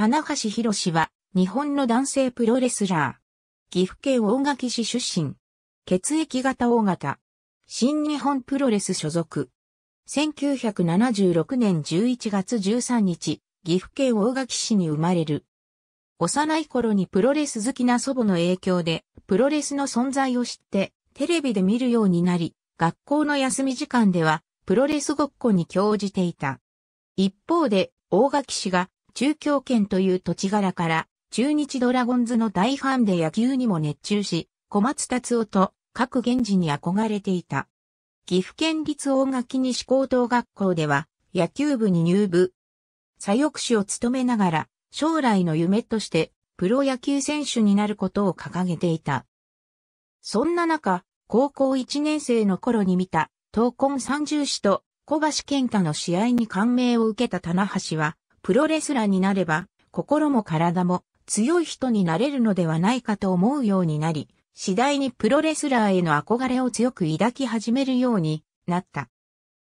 棚橋博士は、日本の男性プロレスラー。岐阜県大垣市出身。血液型大型。新日本プロレス所属。1976年11月13日、岐阜県大垣市に生まれる。幼い頃にプロレス好きな祖母の影響で、プロレスの存在を知って、テレビで見るようになり、学校の休み時間では、プロレスごっこに興じていた。一方で、大垣市が中京圏という土地柄から、中日ドラゴンズの大ファンで野球にも熱中し、小松達夫と各源氏に憧れていた。岐阜県立大垣西高等学校では、野球部に入部。左翼士を務めながら、将来の夢として、プロ野球選手になることを掲げていた。そんな中、高校1年生の頃に見た、闘魂三重士と小橋健太の試合に感銘を受けた棚橋は、プロレスラーになれば、心も体も強い人になれるのではないかと思うようになり、次第にプロレスラーへの憧れを強く抱き始めるようになった。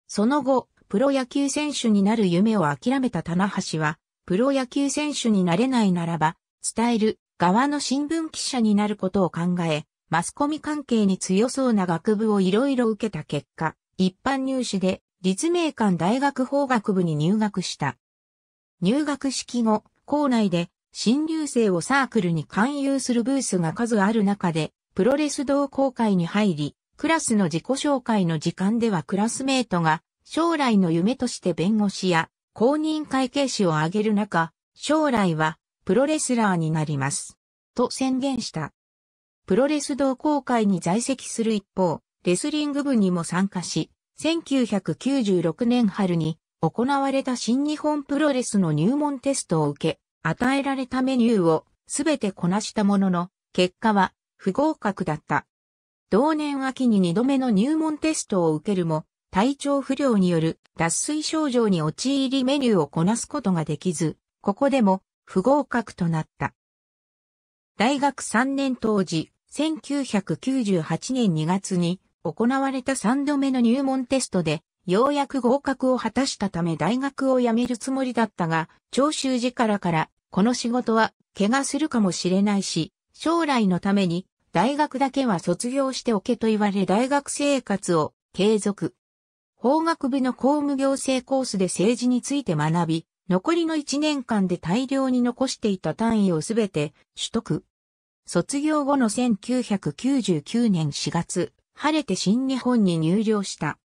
その後、プロ野球選手になる夢を諦めた棚橋は、プロ野球選手になれないならば、伝える側の新聞記者になることを考え、マスコミ関係に強そうな学部をいろいろ受けた結果、一般入試で立命館大学法学部に入学した。入学式後、校内で新入生をサークルに勧誘するブースが数ある中で、プロレス同好会に入り、クラスの自己紹介の時間ではクラスメートが将来の夢として弁護士や公認会計士を挙げる中、将来はプロレスラーになります。と宣言した。プロレス同好会に在籍する一方、レスリング部にも参加し、1996年春に行われた新日本プロレスの入門テストを受け、与えられたメニューをすべてこなしたものの、結果は不合格だった。同年秋に2度目の入門テストを受けるも、体調不良による脱水症状に陥りメニューをこなすことができず、ここでも不合格となった。大学3年当時、1998年2月に行われた3度目の入門テストでようやく合格を果たしたため大学を辞めるつもりだったが、長州寺からから、この仕事は怪我するかもしれないし、将来のために大学だけは卒業しておけと言われ大学生活を継続。法学部の公務行政コースで政治について学び、残りの1年間で大量に残していた単位をすべて取得。卒業後の1999年4月、晴れて新日本に入寮した。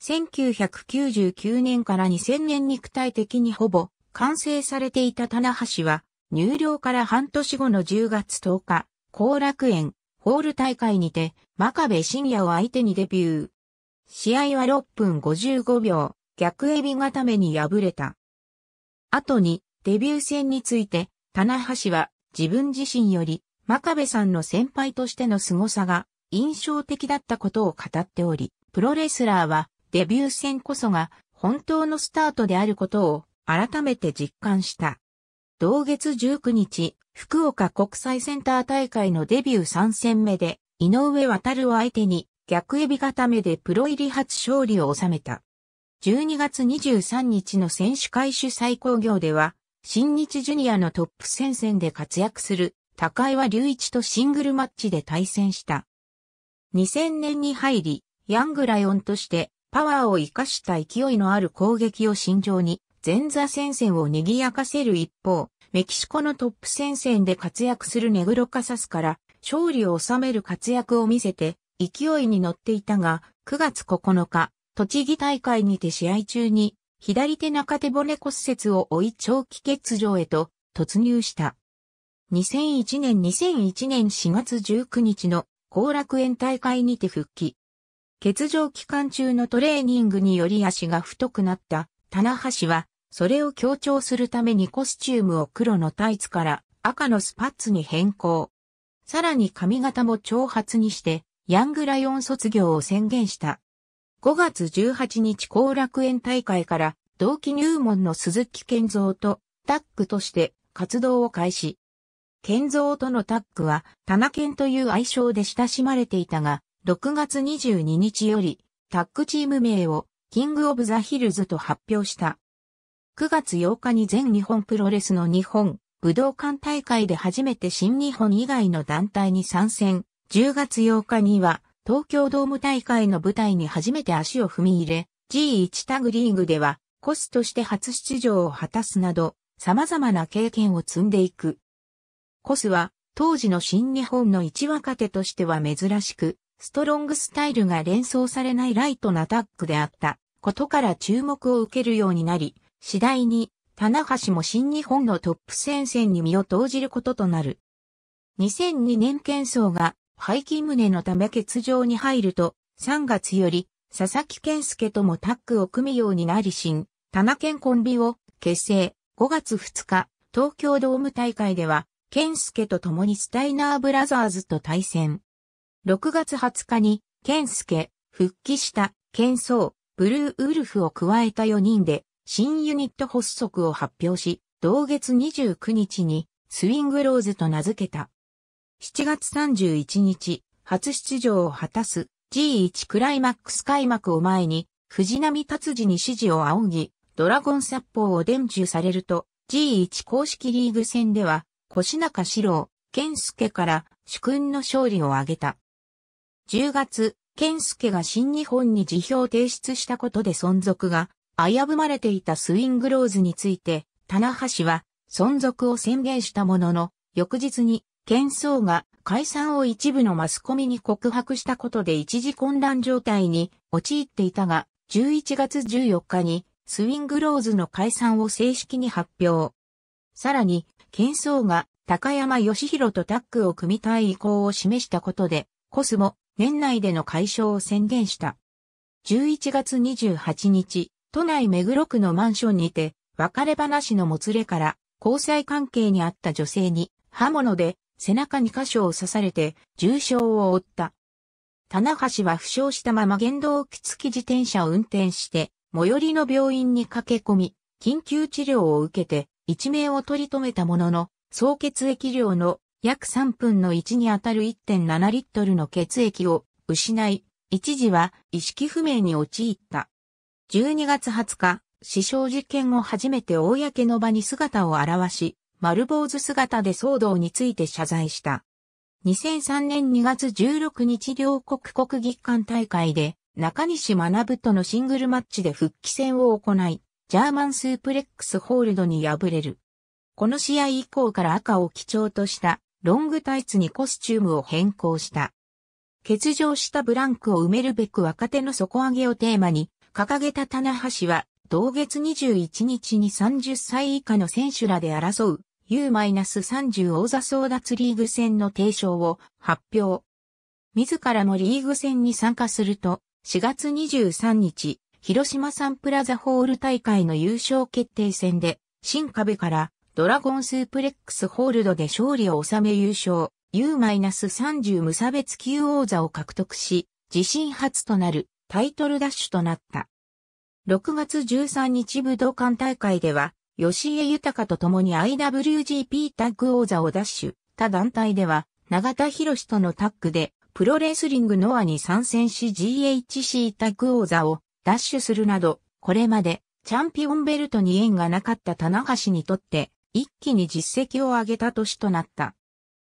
1999年から2000年肉体的にほぼ完成されていた棚橋は、入寮から半年後の10月10日、後楽園、ホール大会にて、真壁深也を相手にデビュー。試合は6分55秒、逆エビ固めに敗れた。後に、デビュー戦について、棚橋は、自分自身より、真壁さんの先輩としての凄さが、印象的だったことを語っており、プロレスラーは、デビュー戦こそが本当のスタートであることを改めて実感した。同月19日、福岡国際センター大会のデビュー3戦目で、井上渡を相手に逆エビ固めでプロ入り初勝利を収めた。12月23日の選手会主催工業では、新日ジュニアのトップ戦線で活躍する高岩隆一とシングルマッチで対戦した。2000年に入り、ヤングライオンとしてパワーを生かした勢いのある攻撃を心情に、前座戦線を賑やかせる一方、メキシコのトップ戦線で活躍するネグロカサスから勝利を収める活躍を見せて勢いに乗っていたが、9月9日、栃木大会にて試合中に左手中手骨骨折を追い長期欠場へと突入した。2001年2001年4月19日の後楽園大会にて復帰、欠場期間中のトレーニングにより足が太くなった、棚橋は、それを強調するためにコスチュームを黒のタイツから赤のスパッツに変更。さらに髪型も長髪にして、ヤングライオン卒業を宣言した。5月18日後楽園大会から同期入門の鈴木健三とタッグとして活動を開始。健三とのタッグは棚健という愛称で親しまれていたが、6月22日より、タッグチーム名を、キングオブザヒルズと発表した。9月8日に全日本プロレスの日本武道館大会で初めて新日本以外の団体に参戦。10月8日には東京ドーム大会の舞台に初めて足を踏み入れ、G1 タグリーグではコスとして初出場を果たすなど様々な経験を積んでいく。コスは当時の新日本の一若手としては珍しく、ストロングスタイルが連想されないライトなタッグであったことから注目を受けるようになり、次第に、棚橋も新日本のトップ戦線に身を投じることとなる。2002年喧騒が背筋胸のため欠場に入ると、3月より佐々木健介ともタッグを組むようになり新、棚健コンビを結成。5月2日、東京ドーム大会では、健介と共にスタイナーブラザーズと対戦。6月20日に、ケンスケ、復帰した、ケンソー、ブルーウルフを加えた4人で、新ユニット発足を発表し、同月29日に、スイングローズと名付けた。7月31日、初出場を果たす G1 クライマックス開幕を前に、藤波達治に指示を仰ぎ、ドラゴン殺法を伝授されると、G1 公式リーグ戦では、腰中志郎、健介から主君の勝利を挙げた。10月、健介が新日本に辞表を提出したことで存続が危ぶまれていたスイングローズについて、棚橋は存続を宣言したものの、翌日に、健壮が解散を一部のマスコミに告白したことで一時混乱状態に陥っていたが、11月14日にスイングローズの解散を正式に発表。さらに、健壮が高山義弘とタッグを組みたい意向を示したことで、コスモ、年内での解消を宣言した。11月28日、都内目黒区のマンションにて、別れ話のもつれから、交際関係にあった女性に、刃物で背中2箇所を刺されて、重傷を負った。棚橋は負傷したまま原動機付き自転車を運転して、最寄りの病院に駆け込み、緊急治療を受けて、一命を取り留めたものの、総血液量の約3分の1に当たる1.7リットルの血液を失い、一時は意識不明に陥った。12月20日、死傷事件後初めて公の場に姿を現し、丸坊主姿で騒動について謝罪した。2003年2月16日両国国技館大会で中西学とのシングルマッチで復帰戦を行い、ジャーマンスープレックスホールドに敗れる。この試合以降から赤を基調としたロングタイツにコスチュームを変更した。欠場したブランクを埋めるべく若手の底上げをテーマに、掲げた棚橋は、同月21日に30歳以下の選手らで争う U-30 王座争奪リーグ戦の提唱を発表。自らもリーグ戦に参加すると、4月23日、広島サンプラザホール大会の優勝決定戦で、新壁からドラゴンスープレックスホールドで勝利を収め優勝、U-30 無差別級王座を獲得し、自身初となるタイトルダッシュとなった。6月13日武道館大会では、吉江豊と共に IWGP タッグ王座をダッシュ。他団体では、永田博士とのタッグで、プロレスリングノアに参戦し GHC タッグ王座をダッシュするなど、これまでチャンピオンベルトに縁がなかった棚橋にとって、一気に実績を上げた年となった。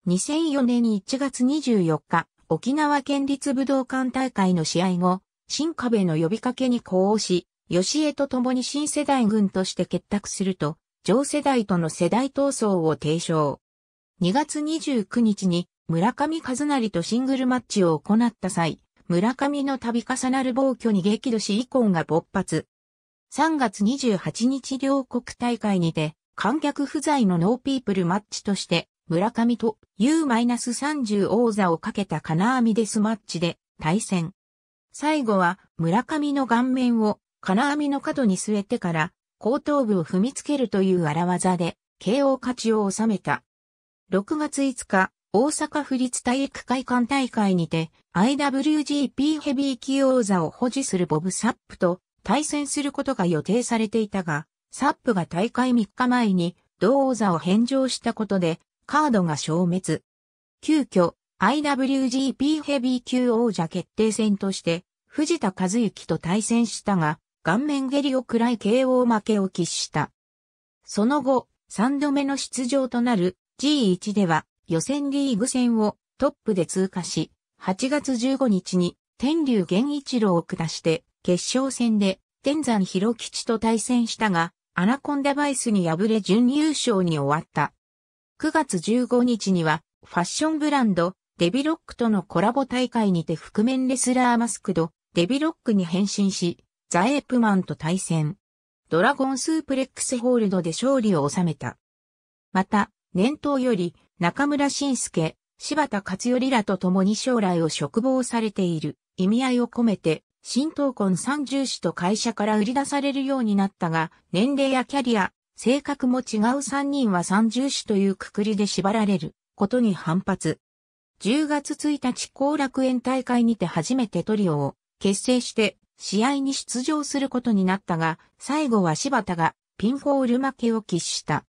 2004年1月24日、沖縄県立武道館大会の試合後、新壁の呼びかけに呼応し、吉江と共に新世代軍として結託すると、上世代との世代闘争を提唱。2月29日に村上和成とシングルマッチを行った際、村上の度重なる暴挙に激怒し以降が勃発。3月28日両国大会にて、観客不在のノーピープルマッチとして、村上と U-30 王座をかけた金網デスマッチで対戦。最後は村上の顔面を金網の角に据えてから後頭部を踏みつけるという荒技で KO 勝ちを収めた。6月5日、大阪府立体育会館大会にて IWGP ヘビー級王座を保持するボブ・サップと対戦することが予定されていたが、サップが大会3日前に同王座を返上したことでカードが消滅。急遽 IWGP ヘビー級王者決定戦として藤田和幸と対戦したが顔面蹴りを喰らい KO 負けを喫した。その後3度目の出場となる G1 では予選リーグ戦をトップで通過し8月15日に天竜源一郎を下して決勝戦で天山博吉と対戦したが、アナコンダバイスに敗れ準優勝に終わった。9月15日には、ファッションブランド、デビロックとのコラボ大会にて覆面レスラーマスクド、デビロックに変身し、ザエープマンと対戦。ドラゴンスープレックスホールドで勝利を収めた。また、年頭より、中村晋介、柴田勝頼らと共に将来を嘱望されている意味合いを込めて、新東魂三重士と会社から売り出されるようになったが、年齢やキャリア、性格も違う三人は三重士というくくりで縛られることに反発。10月1日後楽園大会にて初めてトリオを結成して試合に出場することになったが、最後は柴田がピンホール負けを喫した。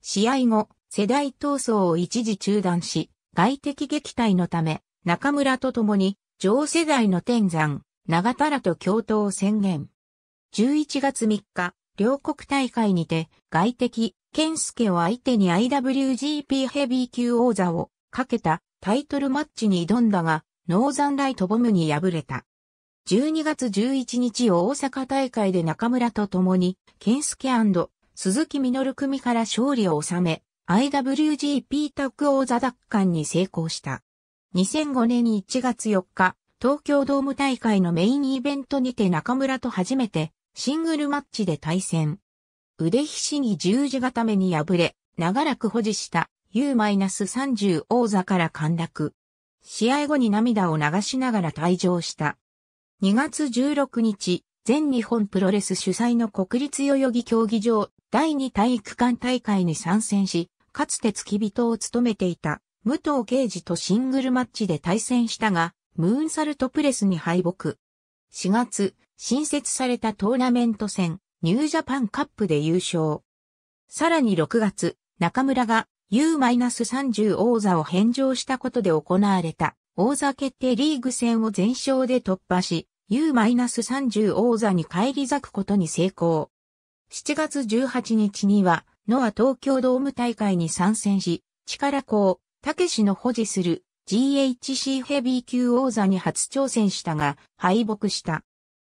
試合後、世代闘争を一時中断し、外敵撃退のため、中村と共に、上世代の天山、長田らと共闘を宣言。11月3日、両国大会にて、外敵、健介を相手に IWGP ヘビー級王座をかけたタイトルマッチに挑んだが、ノーザンライトボムに敗れた。12月11日を大阪大会で中村と共に、健介鈴木実組から勝利を収め、IWGP タッグ王座奪還に成功した。2005年1月4日、東京ドーム大会のメインイベントにて中村と初めてシングルマッチで対戦。腕ひしぎ十字固めに敗れ、長らく保持した U-30 王座から陥落。試合後に涙を流しながら退場した。2月16日、全日本プロレス主催の国立代々木競技場第2体育館大会に参戦し、かつて付き人を務めていた武藤敬司とシングルマッチで対戦したが、ムーンサルトプレスに敗北。4月、新設されたトーナメント戦、ニュージャパンカップで優勝。さらに6月、中村が U-30 王座を返上したことで行われた王座決定リーグ戦を全勝で突破し、U-30 王座に返り咲くことに成功。7月18日には、ノア東京ドーム大会に参戦し、力校、たけしの保持する GHC ヘビー級王座に初挑戦したが、敗北した。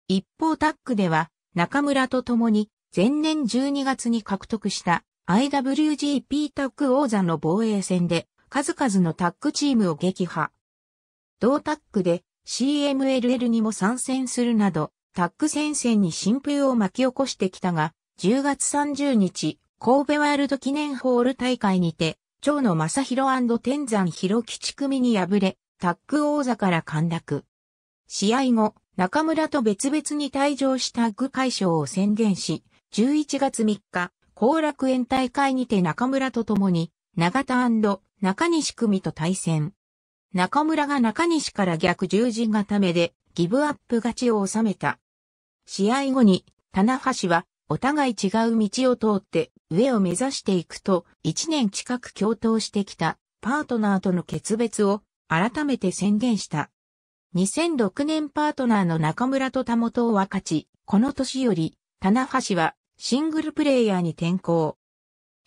一方タックでは、中村と共に、前年12月に獲得した IWGP タック王座の防衛戦で、数々のタックチームを撃破。同タックで CMLL にも参戦するなど、タック戦線に新風を巻き起こしてきたが、10月30日、神戸ワールド記念ホール大会にて、長野正宏天山広吉組に敗れ、タッグ王座から陥落。試合後、中村と別々に退場したグ解消を宣言し、11月3日、後楽園大会にて中村と共に、長田中西組と対戦。中村が中西から逆十字固めで、ギブアップ勝ちを収めた。試合後に、棚橋は、お互い違う道を通って、上を目指していくと、1年近く共闘してきたパートナーとの決別を改めて宣言した。2006年パートナーの中村と田本を分かち、この年より、棚橋はシングルプレイヤーに転向。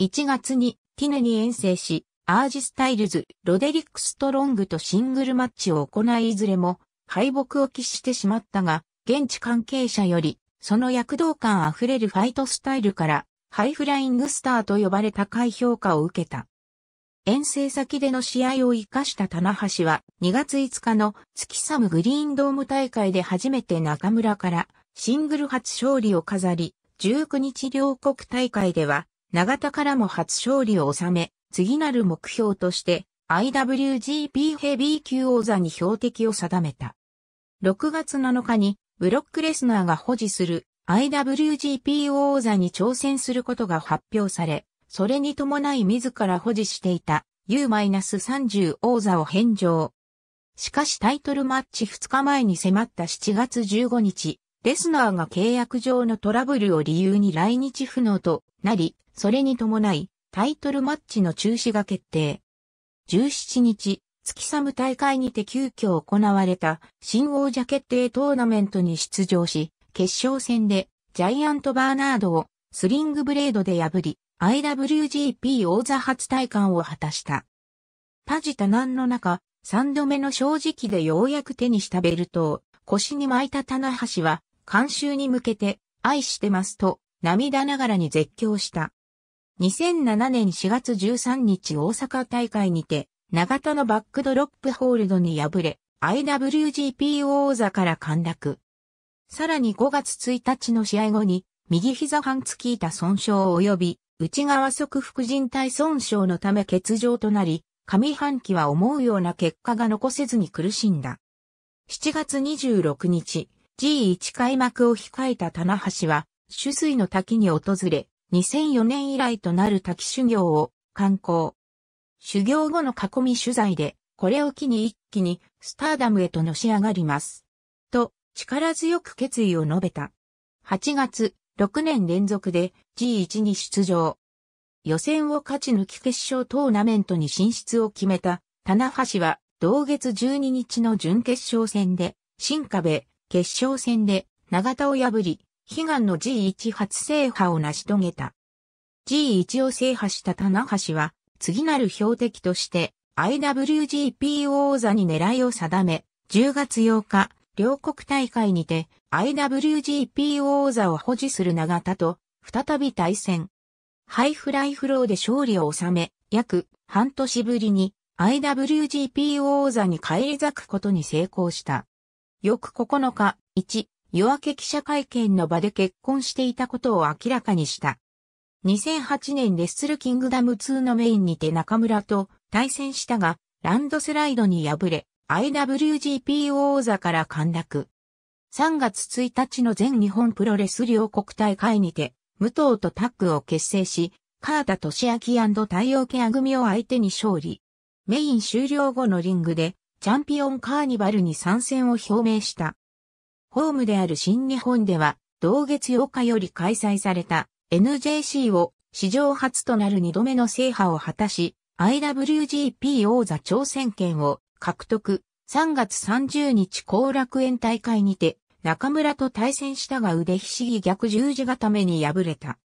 1月にティネに遠征し、アージスタイルズ、ロデリック・ストロングとシングルマッチを行いいずれも敗北を喫してしまったが、現地関係者より、その躍動感あふれるファイトスタイルからハイフライングスターと呼ばれ高い評価を受けた。遠征先での試合を生かした棚橋は2月5日の月寒グリーンドーム大会で初めて中村からシングル初勝利を飾り、19日両国大会では長田からも初勝利を収め、次なる目標として IWGP ヘビー級王座に標的を定めた。6月7日にブロックレスナーが保持する IWGP 王座に挑戦することが発表され、それに伴い自ら保持していた U-30 王座を返上。しかしタイトルマッチ2日前に迫った7月15日、レスナーが契約上のトラブルを理由に来日不能となり、それに伴いタイトルマッチの中止が決定。17日、月サム大会にて急遽行われた新王者決定トーナメントに出場し、決勝戦でジャイアントバーナードをスリングブレードで破り、IWGP 王座初体感を果たした。パジ多難の中、三度目の正直でようやく手にしたベルトを腰に巻いた棚橋は、監修に向けて愛してますと涙ながらに絶叫した。2007年4月13日大阪大会にて、長田のバックドロップホールドに敗れ、IWGP 王座から陥落。さらに5月1日の試合後に、右膝半月板損傷及び、内側側副靭帯損傷のため欠場となり、上半期は思うような結果が残せずに苦しんだ。7月26日、G1 開幕を控えた棚橋は、取水の滝に訪れ、2004年以来となる滝修行を観光。修行後の囲み取材で、これを機に一気にスターダムへとのし上がります。力強く決意を述べた。8月、6年連続で G1 に出場。予選を勝ち抜き決勝トーナメントに進出を決めた、棚橋は、同月12日の準決勝戦で、新壁、決勝戦で、長田を破り、悲願の G1 初制覇を成し遂げた。G1 を制覇した棚橋は、次なる標的として、IWGP 王座に狙いを定め、10月8日、両国大会にて IWGP 王座を保持する長田と再び対戦。ハイフライフローで勝利を収め、約半年ぶりに IWGP 王座に返り咲くことに成功した。翌9日、1、夜明け記者会見の場で結婚していたことを明らかにした。2008年レッスルキングダム2のメインにて中村と対戦したが、ランドスライドに敗れ、IWGP 王座から陥落。3月1日の全日本プロレス両国大会にて、武藤とタッグを結成し、川田敏俊明太陽ケア組を相手に勝利。メイン終了後のリングで、チャンピオンカーニバルに参戦を表明した。ホームである新日本では、同月8日より開催された NJC を史上初となる2度目の制覇を果たし、IWGP 王座挑戦権を獲得、3月30日後楽園大会にて、中村と対戦したが腕ひしぎ逆十字固めに敗れた。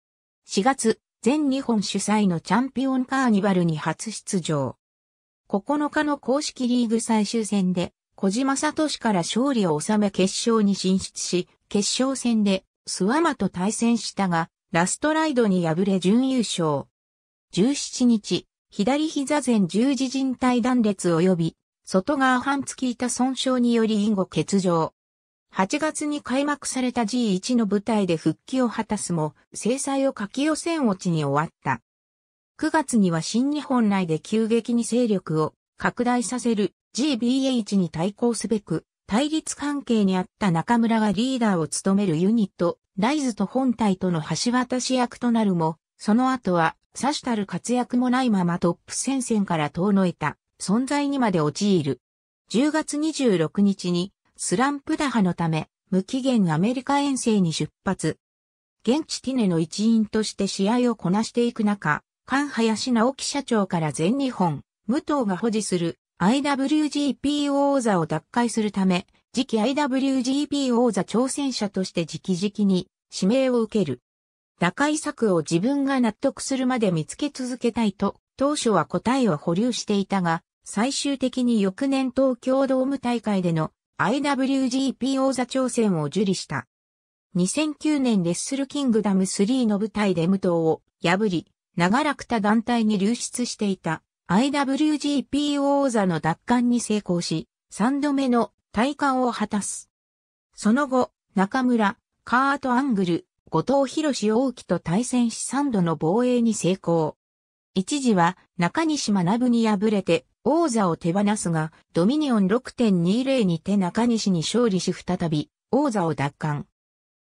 4月、全日本主催のチャンピオンカーニバルに初出場。9日の公式リーグ最終戦で、小島聡から勝利を収め決勝に進出し、決勝戦で、スワマと対戦したが、ラストライドに敗れ準優勝。17日、左膝前十字靭帯断裂及び外側半月板損傷により因後欠場。8月に開幕された G1 の舞台で復帰を果たすも、制裁を書き予選落ちに終わった。9月には新日本内で急激に勢力を拡大させる GBH に対抗すべく、対立関係にあった中村がリーダーを務めるユニット、ライズと本体との橋渡し役となるも、その後は、さしたる活躍もないままトップ戦線から遠のいた。存在にまで陥る。10月26日にスランプ打破のため無期限アメリカ遠征に出発。現地ティネの一員として試合をこなしていく中、菅林直樹社長から全日本、武藤が保持する IWGP 王座を奪回するため、次期 IWGP 王座挑戦者として直々に指名を受ける。打開策を自分が納得するまで見つけ続けたいと、当初は答えを保留していたが、最終的に翌年東京ドーム大会での IWGP 王座挑戦を受理した。2009年レッスルキングダム3の舞台で武藤を破り、長らく他団体に流出していた IWGP 王座の奪還に成功し、3度目の体感を果たす。その後、中村、カート・アングル、後藤博士大木と対戦し3度の防衛に成功。一時は中西学に敗れて王座を手放すが、ドミニオン6.20にて中西に勝利し再び、王座を奪還。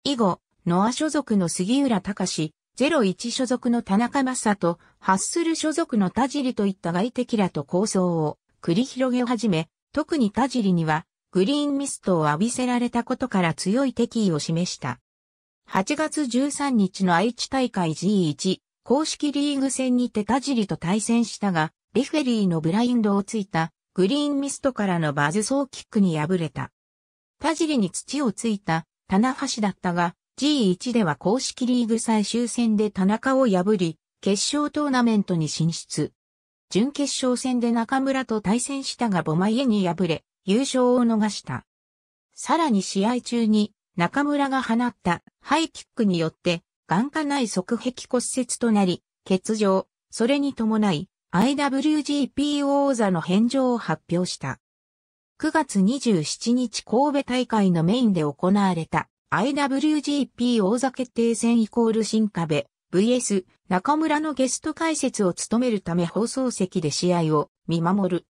以後、ノア所属の杉浦隆、01所属の田中正と、ハッスル所属の田尻といった外敵らと構想を繰り広げ始め、特に田尻には、グリーンミストを浴びせられたことから強い敵意を示した。8月13日の愛知大会 G1 公式リーグ戦にて田尻と対戦したが、リフェリーのブラインドをついたグリーンミストからのバズソーキックに敗れた。田尻に土をついた棚橋だったが G1 では公式リーグ最終戦で田中を破り決勝トーナメントに進出。準決勝戦で中村と対戦したがボマイエに敗れ優勝を逃した。さらに試合中に中村が放ったハイキックによって眼下内側壁骨折となり欠場、それに伴い IWGP 王座の返上を発表した。9月27日神戸大会のメインで行われた IWGP 王座決定戦イコール新壁 VS 中村のゲスト解説を務めるため放送席で試合を見守る。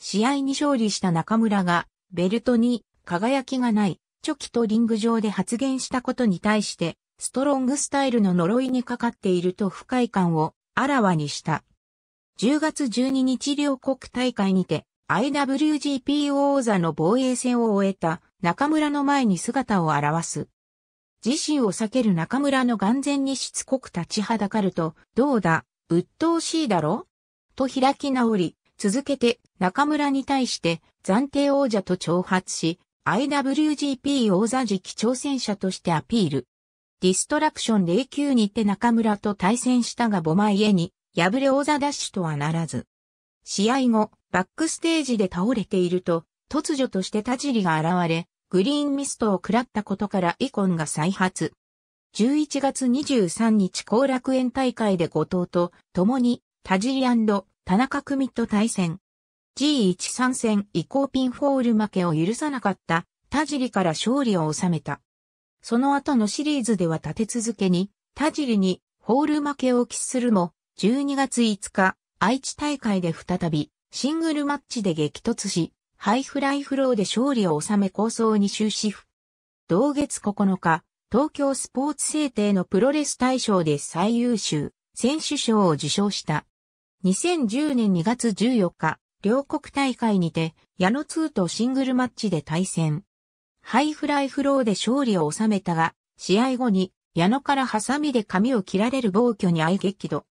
試合に勝利した中村がベルトに輝きがないチョキとリング上で発言したことに対してストロングスタイルの呪いにかかっていると不快感をあらわにした。10月12日両国大会にて IWGP 王座の防衛戦を終えた中村の前に姿を現す。自身を避ける中村の眼前にしつこく立ちはだかると、どうだ、鬱陶しいだろと開き直り、続けて中村に対して暫定王者と挑発し、IWGP 王座次期挑戦者としてアピール。ディストラクション09にて中村と対戦したが5枚絵に敗れ王座奪取とはならず。試合後、バックステージで倒れていると、突如として田尻が現れ、グリーンミストを食らったことからイコンが再発。11月23日後楽園大会で後藤と共に田尻田中組と対戦。G1 参戦以降ピンフォール負けを許さなかった田尻から勝利を収めた。その後のシリーズでは立て続けに田尻にホール負けを喫するも12月5日、愛知大会で再び、シングルマッチで激突し、ハイフライフローで勝利を収め構想に終止符。同月9日、東京スポーツ制定のプロレス大賞で最優秀、選手賞を受賞した。2010年2月14日、両国大会にて、矢野2とシングルマッチで対戦。ハイフライフローで勝利を収めたが、試合後に、矢野からハサミで髪を切られる暴挙に相激怒。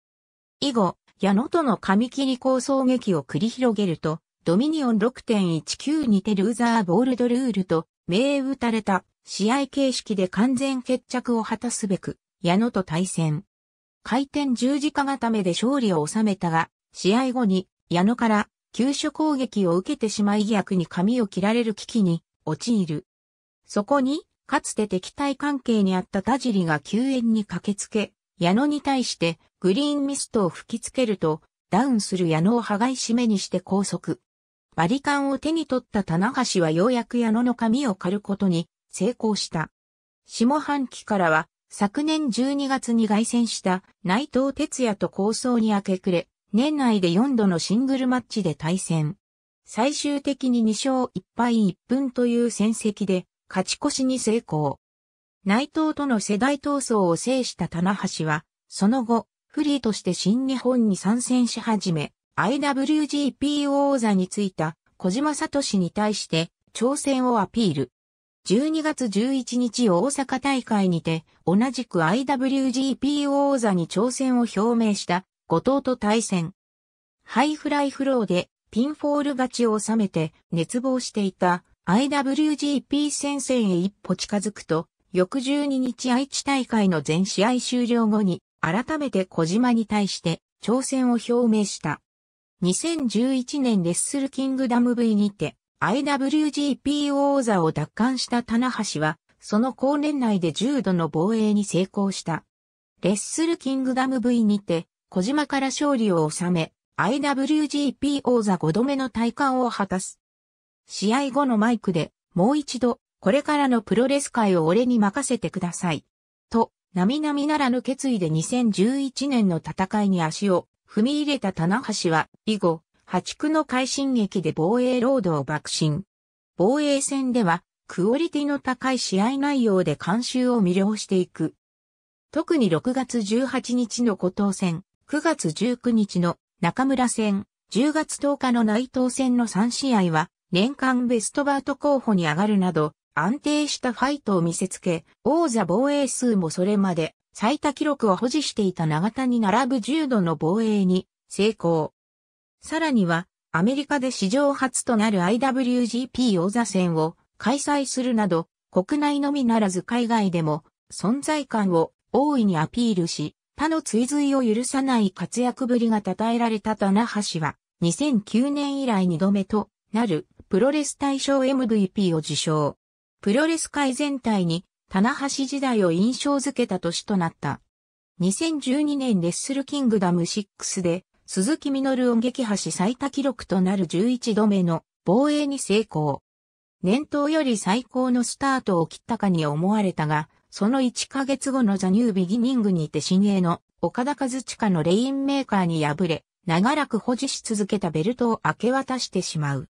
以後、矢野との紙切り構想劇を繰り広げると、ドミニオン6.19にてルーザーボールドルールと、銘打たれた試合形式で完全決着を果たすべく、矢野と対戦。回転十字架固めで勝利を収めたが、試合後に矢野から急所攻撃を受けてしまい逆に髪を切られる危機に陥る。そこに、かつて敵対関係にあった田尻が救援に駆けつけ、矢野に対してグリーンミストを吹きつけると、ダウンする矢野を羽がい締めにして拘束。バリカンを手に取った棚橋はようやく矢野の髪を刈ることに成功した。下半期からは、昨年12月に凱旋した内藤哲也と構想に明け暮れ、年内で4度のシングルマッチで対戦。最終的に2勝1敗1分という戦績で勝ち越しに成功。内藤との世代闘争を制した棚橋は、その後、フリーとして新日本に参戦し始め、IWGP 王座についた小島聡に対して挑戦をアピール。12月11日大阪大会にて同じく IWGP 王座に挑戦を表明した後藤と対戦。ハイフライフローでピンフォール勝ちを収めて熱望していた IWGP 戦線へ一歩近づくと翌12日愛知大会の全試合終了後に改めて小島に対して挑戦を表明した。2011年レッスルキングダム V にて IWGP 王座を奪還した棚橋は、その後年内で重度の防衛に成功した。レッスルキングダム V にて、小島から勝利を収め、IWGP 王座5度目の体感を果たす。試合後のマイクで、もう一度、これからのプロレス界を俺に任せてください。と、並々ならぬ決意で2011年の戦いに足を踏み入れた棚橋は、以後、破竹の快進撃で防衛ロードを爆心。防衛戦では、クオリティの高い試合内容で監修を魅了していく。特に6月18日の後藤戦、9月19日の中村戦、10月10日の内藤戦の3試合は、年間ベストバート候補に上がるなど、安定したファイトを見せつけ、王座防衛数もそれまで最多記録を保持していた長田に並ぶ重度の防衛に成功。さらには、アメリカで史上初となる IWGP 王座戦を開催するなど、国内のみならず海外でも存在感を大いにアピールし、他の追随を許さない活躍ぶりが称えられた棚橋は、2009年以来2度目となるプロレス大賞 MVP を受賞。プロレス界全体に、棚橋時代を印象づけた年となった。2012年レッスルキングダム6で、鈴木みのるを撃破し最多記録となる11度目の防衛に成功。年頭より最高のスタートを切ったかに思われたが、その1ヶ月後のザニュービギニングにて新鋭の岡田和地下のレインメーカーに敗れ、長らく保持し続けたベルトを明け渡してしまう。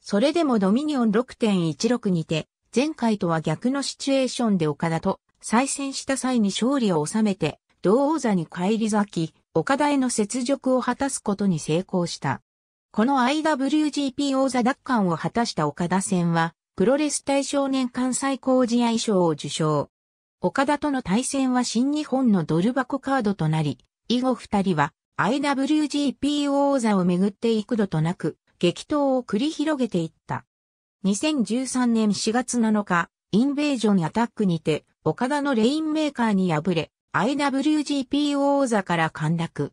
それでもドミニオン6.16にて前回とは逆のシチュエーションで岡田と再戦した際に勝利を収めて、同王座に返り咲き、岡田への雪辱を果たすことに成功した。この IWGP 王座奪還を果たした岡田戦は、プロレス対少年関西工事愛賞を受賞。岡田との対戦は新日本のドル箱カードとなり、以後二人は IWGP 王座をめぐって幾度となく激闘を繰り広げていった。2013年4月7日、インベージョンアタックにて、岡田のレインメーカーに敗れ、IWGP 王座から陥落。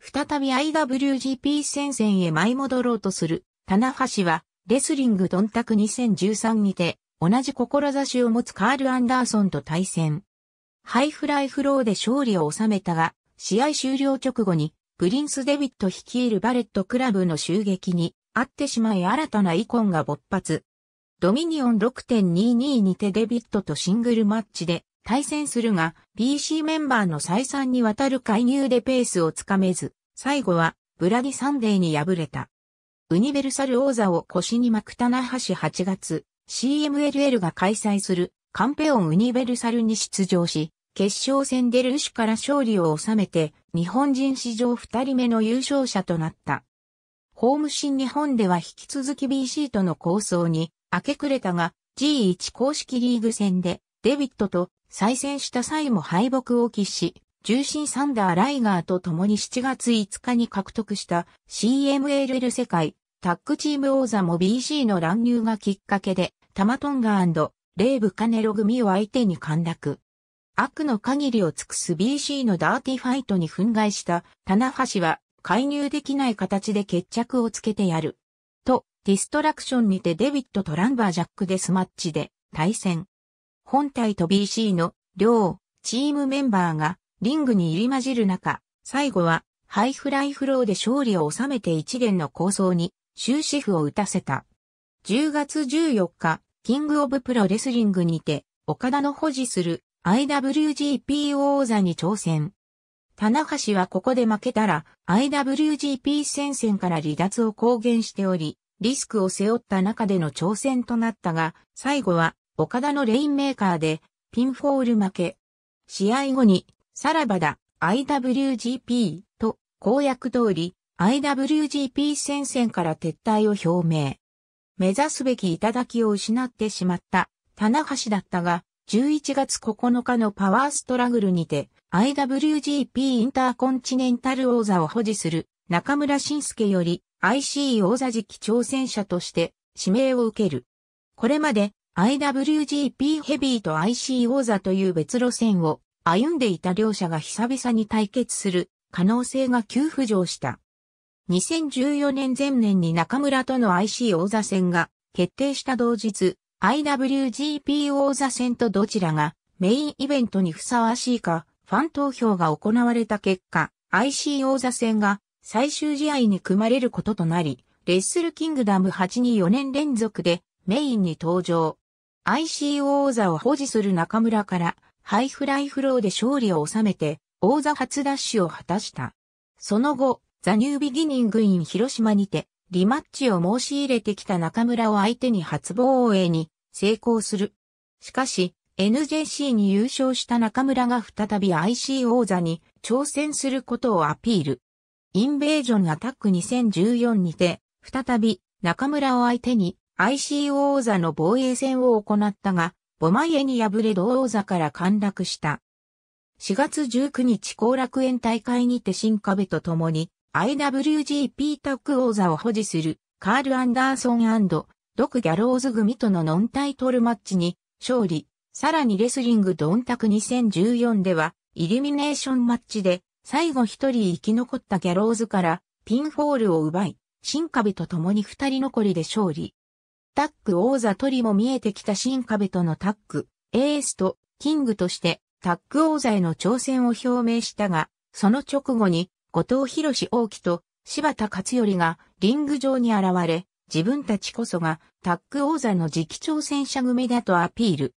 再び IWGP 戦線へ舞い戻ろうとする、棚橋は、レスリングドンタク2013にて、同じ志を持つカール・アンダーソンと対戦。ハイフライフローで勝利を収めたが、試合終了直後に、プリンス・デビット率いるバレットクラブの襲撃にあってしまい新たなイコンが勃発。ドミニオン6.22にてデビットとシングルマッチで対戦するが、p c メンバーの再三にわたる介入でペースをつかめず、最後はブラディサンデーに敗れた。ユニベルサル王座を腰に巻く棚橋8月、CMLL が開催するカンペオンユニベルサルに出場し、決勝戦でルーシュから勝利を収めて、日本人史上2人目の優勝者となった。ホーム新日本では引き続き BC との構想に明け暮れたが G1 公式リーグ戦でデビットと再戦した際も敗北を喫し、重心サンダー・ライガーと共に7月5日に獲得した CMLL 世界タッグチーム王座も BC の乱入がきっかけでタマトンガレイブ・カネロ組を相手に陥落。悪の限りを尽くす BC のダーティファイトに憤慨した棚橋は介入できない形で決着をつけてやる。と、ディストラクションにてデビットとランバージャックデスマッチで対戦。本体と BC の両チームメンバーがリングに入り混じる中、最後はハイフライフローで勝利を収めて一連の構想に終止符を打たせた。10月14日、キングオブプロレスリングにて、岡田の保持する IWGP 王座に挑戦。棚橋はここで負けたら IWGP 戦線から離脱を公言しており、リスクを背負った中での挑戦となったが、最後は岡田のレインメーカーでピンフォール負け。試合後に、さらばだ、IWGP と公約通り IWGP 戦線から撤退を表明。目指すべき頂を失ってしまった、棚橋だったが、11月9日のパワーストラグルにて、IWGP インターコンチネンタル王座を保持する中村晋介より IC 王座次期挑戦者として指名を受ける。これまで IWGP ヘビーと IC 王座という別路線を歩んでいた両者が久々に対決する可能性が急浮上した。2014年前年に中村との IC 王座戦が決定した同日、IWGP 王座戦とどちらがメインイベントにふさわしいかファン投票が行われた結果、IC 王座戦が最終試合に組まれることとなり、レッスルキングダム8に4年連続でメインに登場。IC 王座を保持する中村からハイフライフローで勝利を収めて王座初ダッシュを果たした。その後、ザニュービギニングイン広島にてリマッチを申し入れてきた中村を相手に初防衛に成功する。しかし、NJC に優勝した中村が再び IC 王座に挑戦することをアピール。インベージョンアタック2014にて、再び中村を相手に IC 王座の防衛戦を行ったが、ボマイエに敗れ同王座から陥落した。4月19日後楽園大会にて新壁と共に IWGP タッグ王座を保持するカール・アンダーソンドク・ギャローズ組とのノンタイトルマッチに勝利。さらにレスリングドンタク2014では、イルミネーションマッチで、最後一人生き残ったギャローズから、ピンフォールを奪い、新壁と共に二人残りで勝利。タック王座取りも見えてきた新壁とのタック、エースとキングとして、タック王座への挑戦を表明したが、その直後に、後藤博士王毅と柴田勝頼がリング上に現れ、自分たちこそがタック王座の次期挑戦者組だとアピール。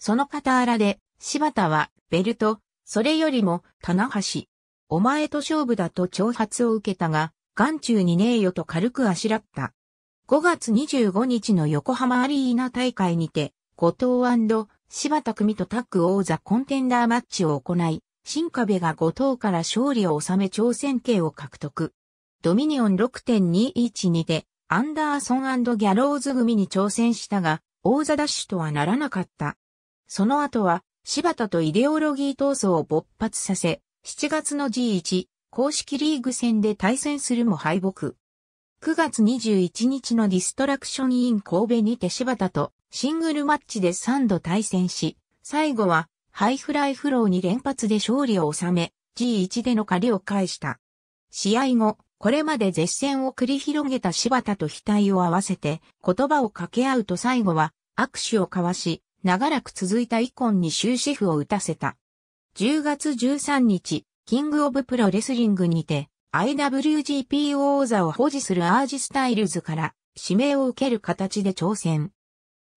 その傍らで、柴田は、ベルト、それよりも、棚橋。お前と勝負だと挑発を受けたが、眼中にねえよと軽くあしらった。5月25日の横浜アリーナ大会にて、後藤柴田組とタッグ王座コンテンダーマッチを行い、新壁が後藤から勝利を収め挑戦権を獲得。ドミニオン6 2 1にで、アンダーソンギャローズ組に挑戦したが、王座ダッシュとはならなかった。その後は、柴田とイデオロギー闘争を勃発させ、7月の G1 公式リーグ戦で対戦するも敗北。9月21日のディストラクションイン神戸にて柴田とシングルマッチで3度対戦し、最後はハイフライフローに連発で勝利を収め、G1 での借りを返した。試合後、これまで絶戦を繰り広げた柴田と額を合わせて言葉を掛け合うと最後は握手を交わし、長らく続いたイコンに終止符を打たせた。10月13日、キングオブプロレスリングにて、IWGP 王座を保持するアージスタイルズから指名を受ける形で挑戦。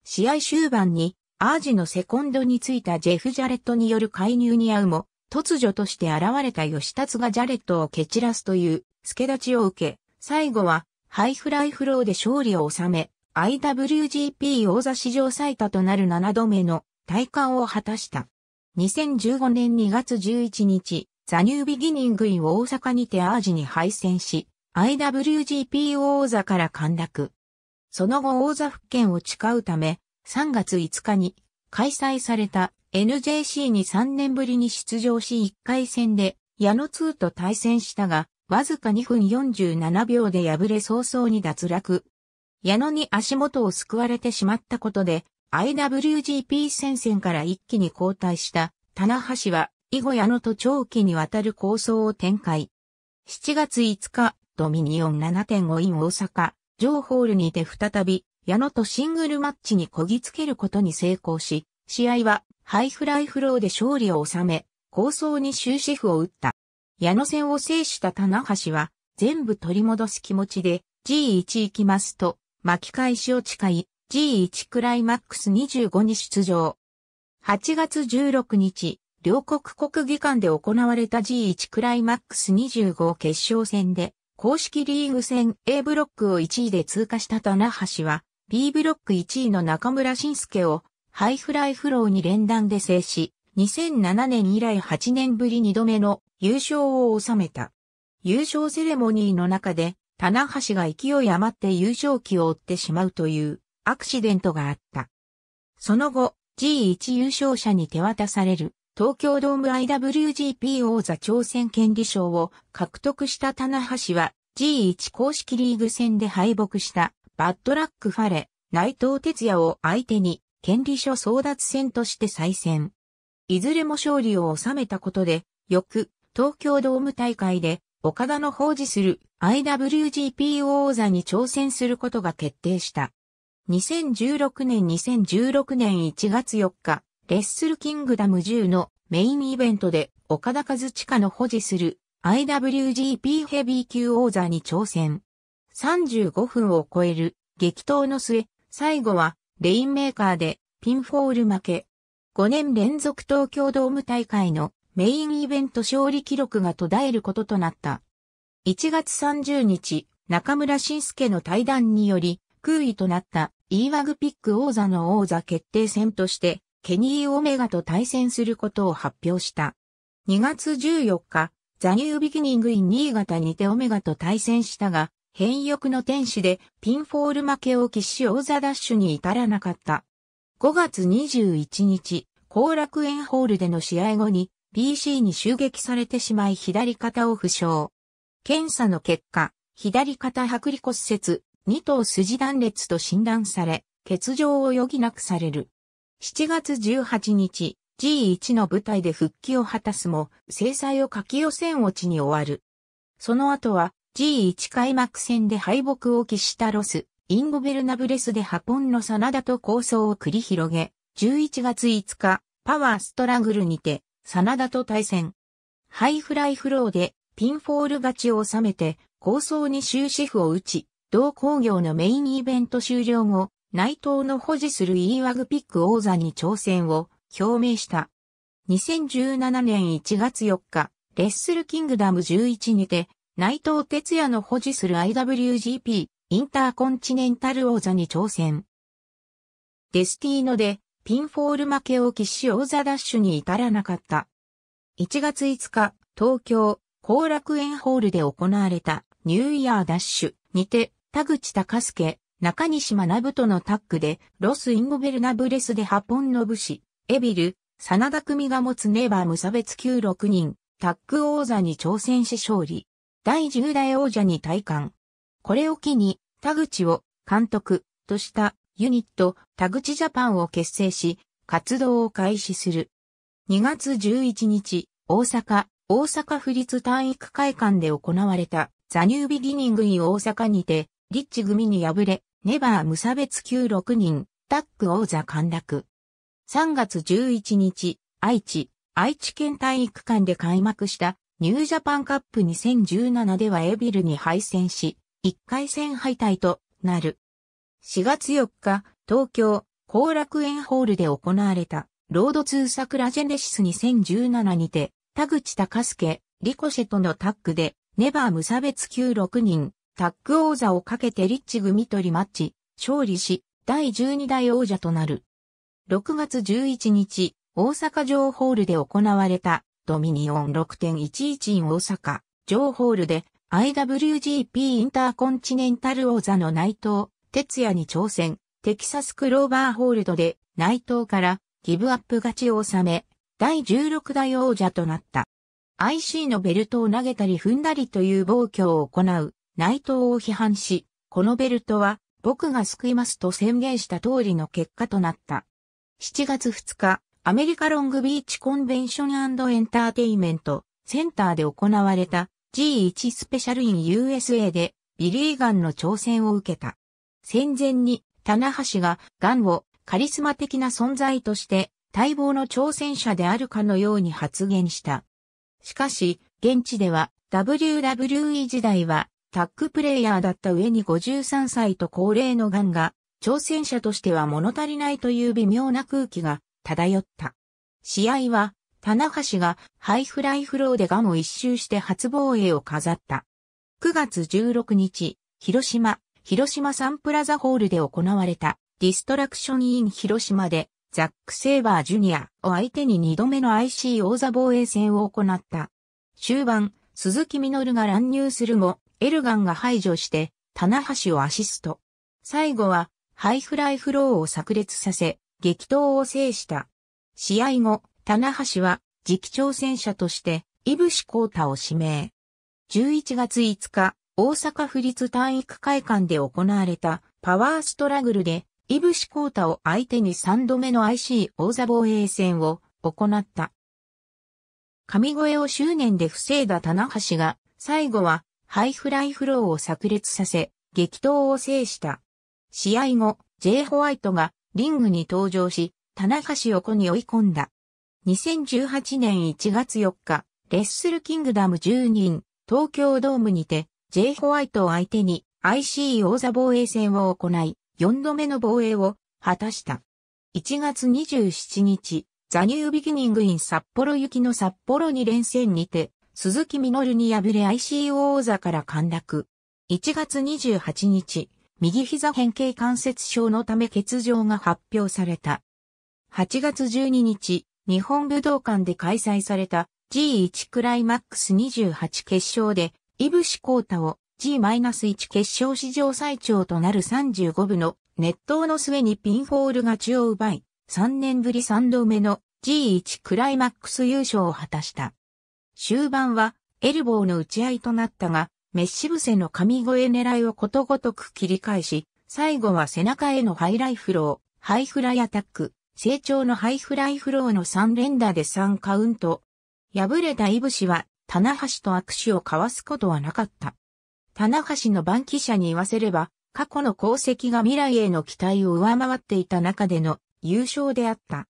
試合終盤にアージのセコンドについたジェフ・ジャレットによる介入に合うも、突如として現れた吉達がジャレットを蹴散らすという、助立ちを受け、最後はハイフライフローで勝利を収め、IWGP 王座史上最多となる7度目の大冠を果たした。2015年2月11日、ザニュービギニングイン大阪にてアージに敗戦し、IWGP 王座から陥落。その後王座復権を誓うため、3月5日に開催された NJC に3年ぶりに出場し1回戦で矢野2と対戦したが、わずか2分47秒で敗れ早々に脱落。矢野に足元を救われてしまったことで、IWGP 戦線から一気に後退した、棚橋は、以後矢野と長期にわたる抗争を展開。7月5日、ドミニオン7.5イン大阪、ジョーホールにて再び、矢野とシングルマッチにこぎつけることに成功し、試合は、ハイフライフローで勝利を収め、抗争に終止符を打った。矢野戦を制した棚橋は、全部取り戻す気持ちで、G1 行きますと、巻き返しを誓い、G1 クライマックス25に出場。8月16日、両国国技館で行われた G1 クライマックス25決勝戦で、公式リーグ戦 A ブロックを1位で通過した棚橋は、B ブロック1位の中村晋介を、ハイフライフローに連弾で制し、2007年以来8年ぶり2度目の優勝を収めた。優勝セレモニーの中で、棚橋が勢い余って優勝旗を追ってしまうというアクシデントがあった。その後、G1 優勝者に手渡される東京ドーム IWGP 王座挑戦権利賞を獲得した棚橋は G1 公式リーグ戦で敗北したバッドラックファレ、内藤哲也を相手に権利書争奪戦として再戦。いずれも勝利を収めたことで、翌東京ドーム大会で岡田の奉仕する IWGP 王座に挑戦することが決定した。2016年2016年1月4日、レッスルキングダム10のメインイベントで岡田和地下の保持する IWGP ヘビー級王座に挑戦。35分を超える激闘の末、最後はレインメーカーでピンフォール負け。5年連続東京ドーム大会のメインイベント勝利記録が途絶えることとなった。1月30日、中村晋介の対談により、空位となった e ワグピック王座の王座決定戦として、ケニー・オメガと対戦することを発表した。2月14日、ザニュービギニングイン新潟にてオメガと対戦したが、変翼の天使でピンフォール負けを喫し王座ダッシュに至らなかった。5月21日、後楽園ホールでの試合後に PC に襲撃されてしまい左肩を負傷。検査の結果、左肩剥離骨折、二頭筋断裂と診断され、欠場を余儀なくされる。7月18日、G1 の舞台で復帰を果たすも、制裁を書き寄せん落ちに終わる。その後は、G1 開幕戦で敗北を喫したロス、インゴベルナブレスでハポンの真田と構想を繰り広げ、11月5日、パワーストラグルにて、真田と対戦。ハイフライフローでピンフォール勝ちを収めて、構想に終止符を打ち、同工業のメインイベント終了後、内藤の保持する e ワグピック王座に挑戦を表明した。2017年1月4日、レッスルキングダム11にて、内藤哲也の保持する IWGP インターコンチネンタル王座に挑戦。デスティーノでピンフォール負けを喫し王座ダッシュに至らなかった。1月5日、東京、後楽園ホールで行われたニューイヤーダッシュにて田口隆介、中西学とのタッグでロス・インゴベルナブレスでハポンの武士、エビル、真田組が持つネーバー無差別級6人、タッグ王座に挑戦し勝利。第10代王者に体感。これを機に田口を監督としたユニット田口ジャパンを結成し活動を開始する。2月11日大阪大阪府立体育会館で行われたザニュービギニングイ大阪にて、リッチ組に敗れ、ネバー無差別級6人、タッグ王座陥落。3月11日、愛知、愛知県体育館で開幕したニュージャパンカップ2017ではエビルに敗戦し、1回戦敗退となる。4月4日、東京、後楽園ホールで行われた、ロード2桜ジェネシス2017にて、田口隆介、リコシェとのタッグで、ネバー無差別級6人、タッグ王座をかけてリッチ組取りマッチ、勝利し、第12代王者となる。6月11日、大阪城ホールで行われた、ドミニオン6.11イン。大阪城ホールで、IWGP インターコンチネンタル王座の内藤、哲也に挑戦、テキサスクローバーホールドで内藤からギブアップ勝ちを収め、第16代王者となった。IC のベルトを投げたり踏んだりという暴挙を行う内藤を批判し、このベルトは僕が救いますと宣言した通りの結果となった。7月2日、アメリカロングビーチコンベンションエンターテイメントセンターで行われた G1 スペシャルイン USA でビリーガンの挑戦を受けた。戦前に、棚橋がガンをカリスマ的な存在として待望の挑戦者であるかのように発言した。しかし、現地では WWE 時代はタッグプレイヤーだった上に53歳と高齢のガンが挑戦者としては物足りないという微妙な空気が漂った。試合は、棚橋がハイフライフローでガンを一周して初防衛を飾った。9月16日、広島、広島サンプラザホールで行われたディストラクションイン広島でザック・セイバー・ジュニアを相手に2度目の IC 王座防衛戦を行った。終盤、鈴木みのるが乱入するも、エルガンが排除して、棚橋をアシスト。最後は、ハイフライフローを炸裂させ、激闘を制した。試合後、棚橋は、次期挑戦者として、イブシコータを指名。11月5日、大阪府立体育会館で行われたパワーストラグルでイブシコータを相手に3度目の IC 王座防衛戦を行った。神声を執念で防いだ棚橋が、最後はハイフライフローを炸裂させ、激闘を制した。試合後、J. ホワイトがリングに登場し、棚橋を子に追い込んだ。2018年1月4日、レッスルキングダム10人、東京ドームにて、J. ホワイトを相手に IC 王座防衛戦を行い、4度目の防衛を果たした。1月27日、ザニュービギニングイン札幌行きの札幌に連戦にて、鈴木みのるに敗れ ICO 王座から陥落。1月28日、右膝変形関節症のため欠場が発表された。8月12日、日本武道館で開催された G1 クライマックス28決勝で、イブシコータを G-1 決勝史上最長となる35部の熱湯の末にピンホール勝ちを奪い、3年ぶり3度目の G1 クライマックス優勝を果たした。終盤はエルボーの打ち合いとなったが、メッシブセの神声狙いをことごとく切り返し、最後は背中へのハイライフロー、ハイフライアタック、成長のハイフライフローの3連打で3カウント。敗れたイブシは、棚橋と握手を交わすことはなかった。棚橋の番記者に言わせれば、過去の功績が未来への期待を上回っていた中での優勝であった。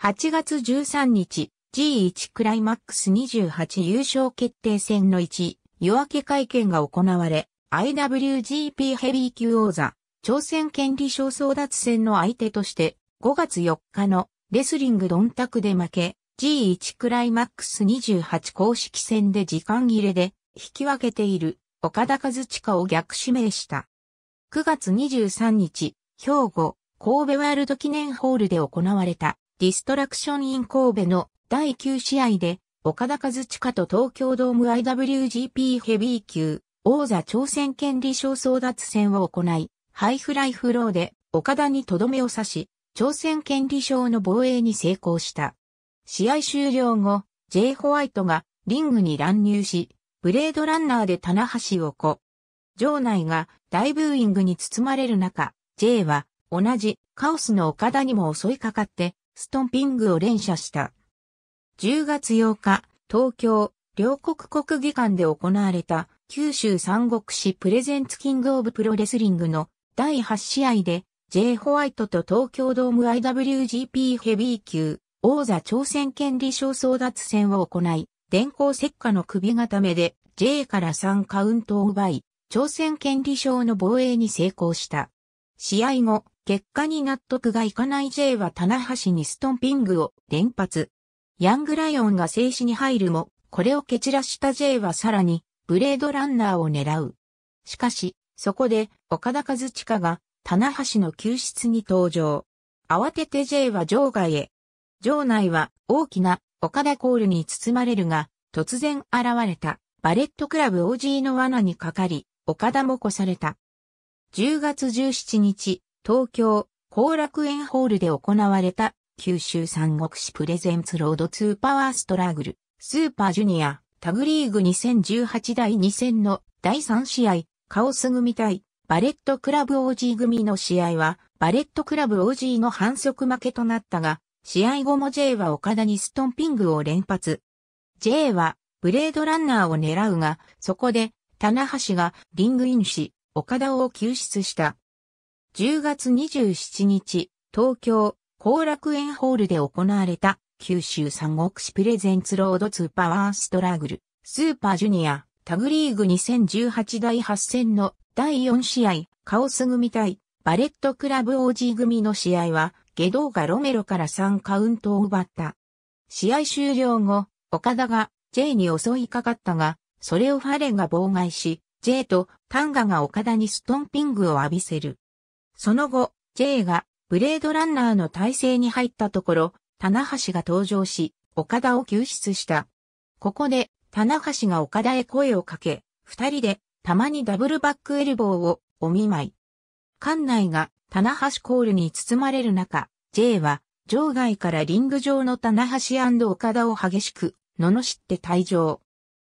8月13日、G1 クライマックス28優勝決定戦の1、夜明け会見が行われ、IWGP ヘビー級王座、朝鮮権利賞争奪戦の相手として、5月4日のレスリングドンタクで負け、G1 クライマックス28公式戦で時間切れで引き分けている岡田和親を逆指名した。9月23日、兵庫、神戸ワールド記念ホールで行われたディストラクションイン神戸の第9試合で、岡田和親と東京ドーム IWGP ヘビー級王座挑戦権利賞争奪戦を行い、ハイフライフローで岡田にとどめを刺し、挑戦権利賞の防衛に成功した。試合終了後、J ホワイトがリングに乱入し、ブレードランナーで棚橋を子。場内が大ブーイングに包まれる中、J は同じカオスの岡田にも襲いかかって、ストンピングを連射した。10月8日、東京、両国国技館で行われた、九州三国市プレゼンツキングオブプロレスリングの第8試合で、J ホワイトと東京ドーム IWGP ヘビー級王座挑戦権利賞争奪戦を行い、電光石火の首固めで J から3カウントを奪い、朝鮮権利賞の防衛に成功した。試合後、結果に納得がいかない J は棚橋にストンピングを連発。ヤングライオンが静止に入るも、これを蹴散らした J はさらに、ブレードランナーを狙う。しかし、そこで、岡田和親が、棚橋の救出に登場。慌てて J は場外へ。場内は、大きな、岡田コールに包まれるが、突然現れた、バレットクラブ OG の罠にかかり、岡田も越された。10月17日、東京、後楽園ホールで行われた、九州三国志プレゼンツロード2パワーストラグル、スーパージュニア、タグリーグ2018第2戦の第3試合、カオス組対、バレットクラブ OG 組の試合は、バレットクラブ OG の反則負けとなったが、試合後も J は岡田にストンピングを連発。J はブレードランナーを狙うが、そこで、棚橋がリングインし、岡田を救出した。10月27日、東京、後楽園ホールで行われた、九州三国志プレゼンツロード2パワーストラグル、スーパージュニア、タグリーグ2018第8戦の第4試合、カオス組対、バレットクラブ OG 組の試合は、下道がロメロから3カウントを奪った。試合終了後、岡田が J に襲いかかったが、それをファレンが妨害し、J とタンガが岡田にストンピングを浴びせる。その後、J がブレードランナーの体制に入ったところ、棚橋が登場し、岡田を救出した。ここで、棚橋が岡田へ声をかけ、二人で、たまにダブルバックエルボーを、お見舞い。館内が、棚橋コールに包まれる中、J は、場外からリング上の棚橋岡田を激しく罵って退場。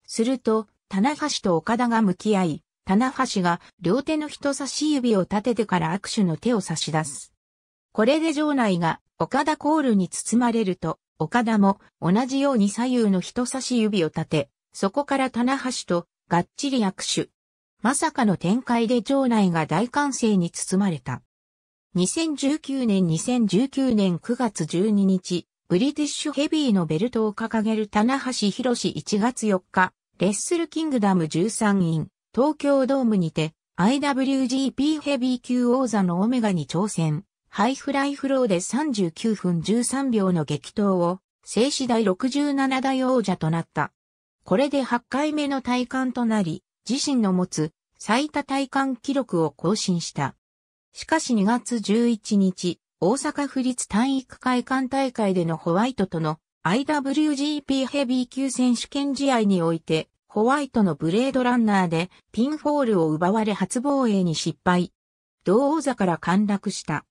すると、棚橋と岡田が向き合い、棚橋が両手の人差し指を立ててから握手の手を差し出す。これで場内が岡田コールに包まれると、岡田も同じように左右の人差し指を立て、そこから棚橋とがっちり握手。まさかの展開で場内が大歓声に包まれた。2019年2019年9月12日、ブリティッシュヘビーのベルトを掲げる棚橋博士1月4日、レッスルキングダム13ン、東京ドームにて、IWGP ヘビー級王座のオメガに挑戦。ハイフライフローで39分13秒の激闘を、静止第67代王者となった。これで8回目の体感となり、自身の持つ最多体感記録を更新した。しかし2月11日、大阪府立体育会館大会でのホワイトとの IWGP ヘビー級選手権試合において、ホワイトのブレードランナーでピンフォールを奪われ初防衛に失敗。同王座から陥落した。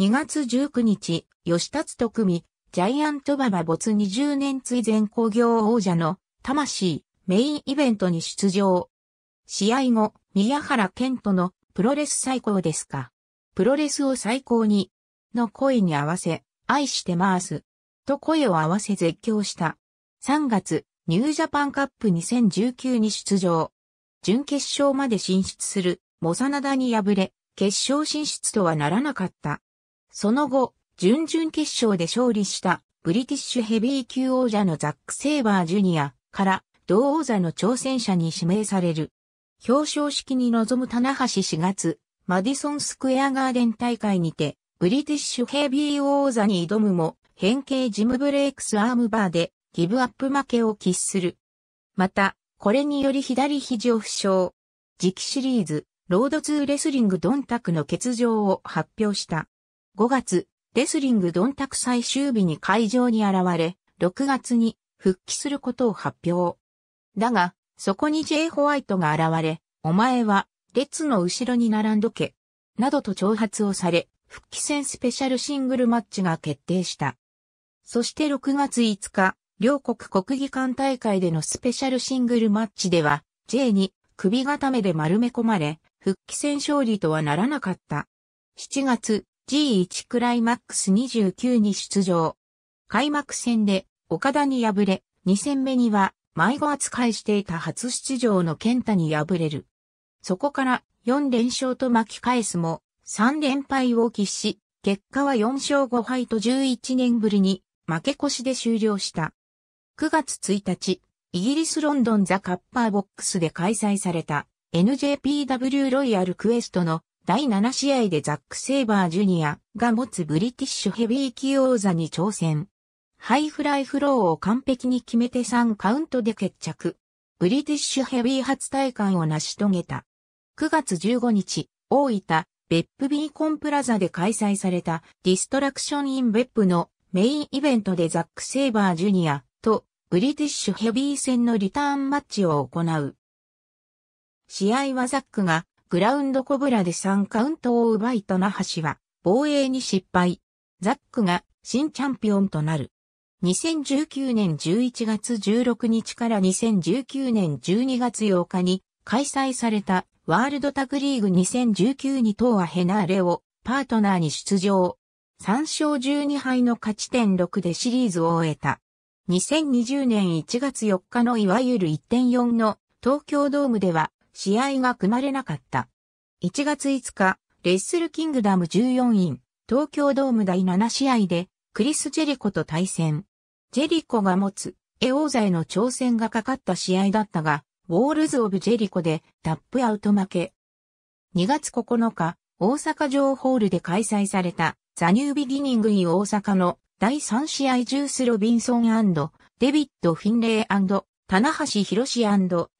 2月19日、吉達と組、ジャイアントババ没20年追前工業王者の魂メインイベントに出場。試合後、宮原健人のプロレス最高ですか。プロレスを最高にの声に合わせ、愛してます。と声を合わせ絶叫した。3月、ニュージャパンカップ2019に出場。準決勝まで進出する、モサナダに敗れ、決勝進出とはならなかった。その後、準々決勝で勝利した、ブリティッシュヘビー級王者のザック・セイバー・ジュニアから、同王座の挑戦者に指名される。表彰式に臨む棚橋4月、マディソン・スクエア・ガーデン大会にて、ブリティッシュヘビー王座に挑むも、変形ジムブレイクスアームバーでギブアップ負けを喫する。また、これにより左肘を負傷。次期シリーズ、ロードツーレスリングドンタクの欠場を発表した。5月、レスリングドンタク最終日に会場に現れ、6月に復帰することを発表。だが、そこに J ホワイトが現れ、お前は列の後ろに並んどけ、などと挑発をされ、復帰戦スペシャルシングルマッチが決定した。そして6月5日、両国国技館大会でのスペシャルシングルマッチでは、J に首固めで丸め込まれ、復帰戦勝利とはならなかった。7月、G1 クライマックス29に出場。開幕戦で岡田に敗れ、2戦目には迷子扱いしていた初出場の健太に敗れる。そこから4連勝と巻き返すも、3連敗を喫し、結果は4勝5敗と11年ぶりに負け越しで終了した。9月1日、イギリスロンドンザカッパーボックスで開催された NJPW ロイヤルクエストの第7試合でザック・セイバージュニアが持つブリティッシュヘビー級王座に挑戦。ハイフライフローを完璧に決めて3カウントで決着。ブリティッシュヘビー初体感を成し遂げた。9月15日、大分、ベップビーコンプラザで開催されたディストラクションインベップのメインイベントでザック・セイバー・ジュニアとブリティッシュヘビー戦のリターンマッチを行う。試合はザックがグラウンドコブラで3カウントを奪いはしは防衛に失敗。ザックが新チャンピオンとなる。2019年11月16日から2019年12月8日に開催されたワールドタグリーグ2019に東アヘナーレをパートナーに出場。3勝12敗の勝ち点6でシリーズを終えた。2020年1月4日のいわゆる1.4の東京ドームでは試合が組まれなかった。1月5日、レッスルキングダム14位、東京ドーム第7試合でクリス・ジェリコと対戦。ジェリコが持つ、エオーザへの挑戦がかかった試合だったが、ウォールズ・オブ・ジェリコでタップアウト負け。2月9日、大阪城ホールで開催されたザ・ニュービギニング・イ・大阪の第3試合ジュース・ロビンソンデビッド・フィンレイ棚橋ロシ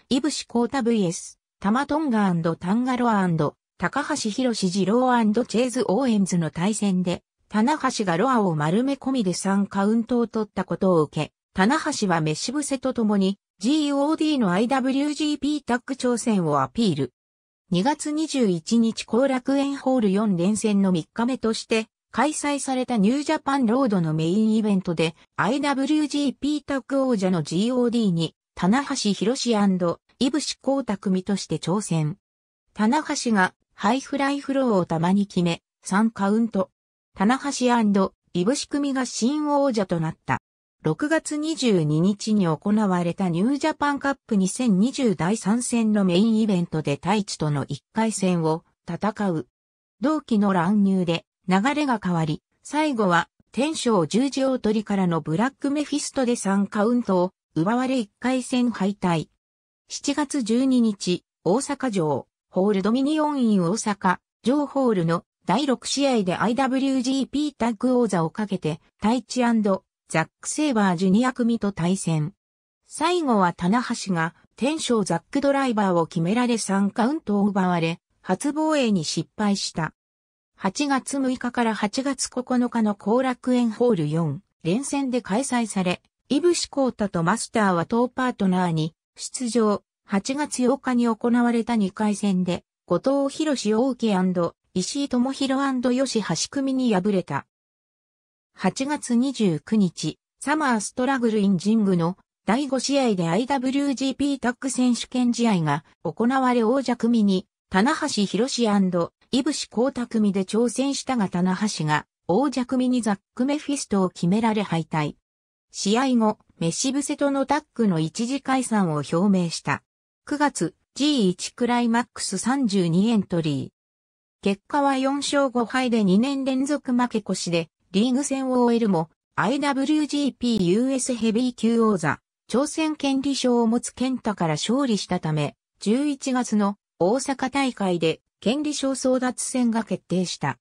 イブシ・コータ VS、タマトンガタンガロア高橋シ・ジローチェーズ・オーエンズの対戦で、棚橋がロアを丸め込みで3カウントを取ったことを受け、棚橋はメシ伏せとともに GOD の IWGP タッグ挑戦をアピール。2月21日後楽園ホール4連戦の3日目として開催されたニュージャパンロードのメインイベントで IWGP タッグ王者の GOD に棚橋博士イブシ光太組として挑戦。棚橋がハイフライフローをたまに決め3カウント。棚橋イブシ組が新王者となった。6月22日に行われたニュージャパンカップ2020第3戦のメインイベントで太一との1回戦を戦う。同期の乱入で流れが変わり、最後は天章十字大取りからのブラックメフィストで3カウントを奪われ1回戦敗退。7月12日、大阪城、ホールドミニオンイン大阪、城ホールの第6試合で IWGP タッグ王座をかけて、タイチザック・セイバージュニア組と対戦。最後は棚橋が天章ザックドライバーを決められ3カウントを奪われ、初防衛に失敗した。8月6日から8月9日の後楽園ホール4連戦で開催され、イブシコータとマスターは当パートナーに出場。8月8日に行われた2回戦で、後藤博士大木石井智弘吉橋組に敗れた。8月29日、サマーストラグルインジングの第5試合で IWGP タッグ選手権試合が行われ王者組に、棚橋博士イブシ光太組で挑戦したが棚橋が王者組にザックメフィストを決められ敗退。試合後、メシブセとのタッグの一時解散を表明した。9月 G1 クライマックス32エントリー。結果は4勝5敗で2年連続負け越しで、リーグ戦を終えるも、IWGP US ヘビー級王座、挑戦権利賞を持つ健太から勝利したため、11月の大阪大会で権利賞争奪戦が決定した。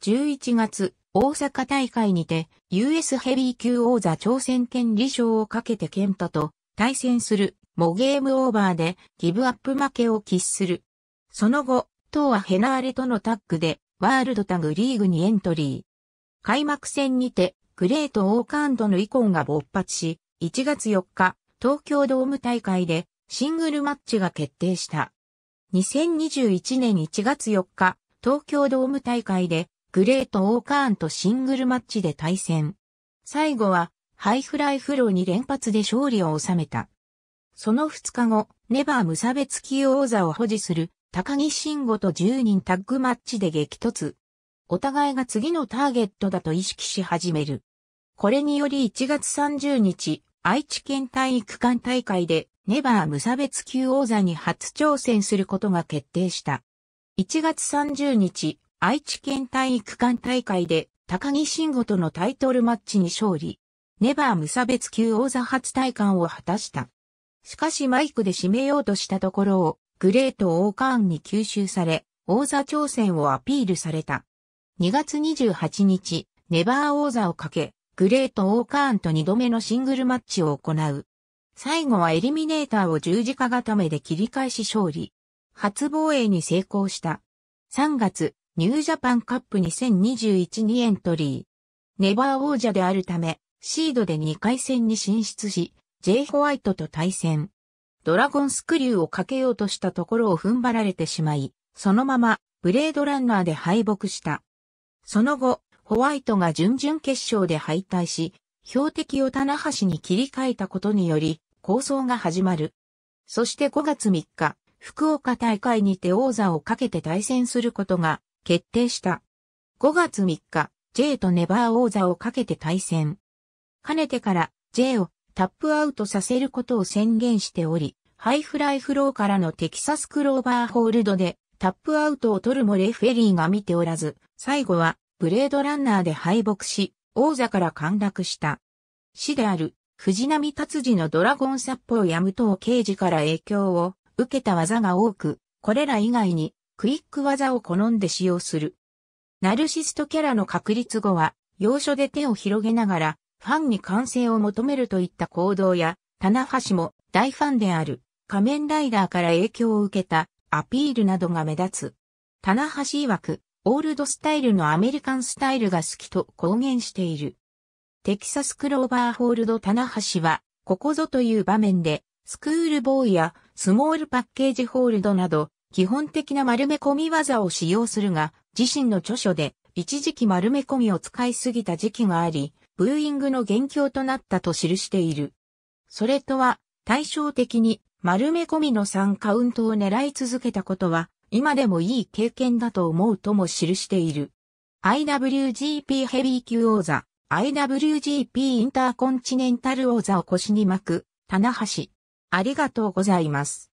11月、大阪大会にて、US ヘビー級王座挑戦権利賞をかけて健太と対戦する、もゲームオーバーでギブアップ負けを喫する。その後、当はヘナーレとのタッグで、ワールドタグリーグにエントリー。開幕戦にて、グレート・オーカンドの遺恨が勃発し、1月4日、東京ドーム大会でシングルマッチが決定した。2021年1月4日、東京ドーム大会でグレート・オーカーンとシングルマッチで対戦。最後はハイフライフローに連発で勝利を収めた。その2日後、ネバー無差別級王座を保持する高木慎吾と10人タッグマッチで激突。お互いが次のターゲットだと意識し始める。これにより1月30日、愛知県体育館大会でネバー無差別級王座に初挑戦することが決定した。1月30日、愛知県体育館大会で高木慎吾とのタイトルマッチに勝利。ネバー無差別級王座初体感を果たした。しかしマイクで締めようとしたところを、グレート・オーカーンに吸収され、王座挑戦をアピールされた。2月28日、ネバー王座をかけ、グレート・オーカーンと2度目のシングルマッチを行う。最後はエリミネーターを十字架固めで切り返し勝利。初防衛に成功した。3月、ニュージャパンカップ2021にエントリー。ネバー王者であるため、シードで2回戦に進出し、J ホワイトと対戦。ドラゴンスクリューをかけようとしたところを踏ん張られてしまい、そのままブレードランナーで敗北した。その後、ホワイトが準々決勝で敗退し、標的を棚橋に切り替えたことにより、構想が始まる。そして5月3日、福岡大会にて王座をかけて対戦することが決定した。5月3日、J とネバー王座をかけて対戦。かねてから J をタップアウトさせることを宣言しており、ハイフライフローからのテキサスクローバーホールドでタップアウトを取るもレフェリーが見ておらず、最後はブレードランナーで敗北し、王座から陥落した。死である、藤波達治のドラゴン殺法や武藤刑事から影響を受けた技が多く、これら以外にクイック技を好んで使用する。ナルシストキャラの確立後は、要所で手を広げながら、ファンに歓声を求めるといった行動や、棚橋も大ファンである、仮面ライダーから影響を受けた、アピールなどが目立つ。棚橋曰く、オールドスタイルのアメリカンスタイルが好きと公言している。テキサスクローバーホールド棚橋は、ここぞという場面で、スクールボーイやスモールパッケージホールドなど、基本的な丸め込み技を使用するが、自身の著書で、一時期丸め込みを使いすぎた時期があり、ブーイングの元凶となったと記している。それとは、対照的に丸め込みの3カウントを狙い続けたことは、今でもいい経験だと思うとも記している。IWGP ヘビー級王座、IWGP インターコンチネンタル王座を腰に巻く、棚橋。ありがとうございます。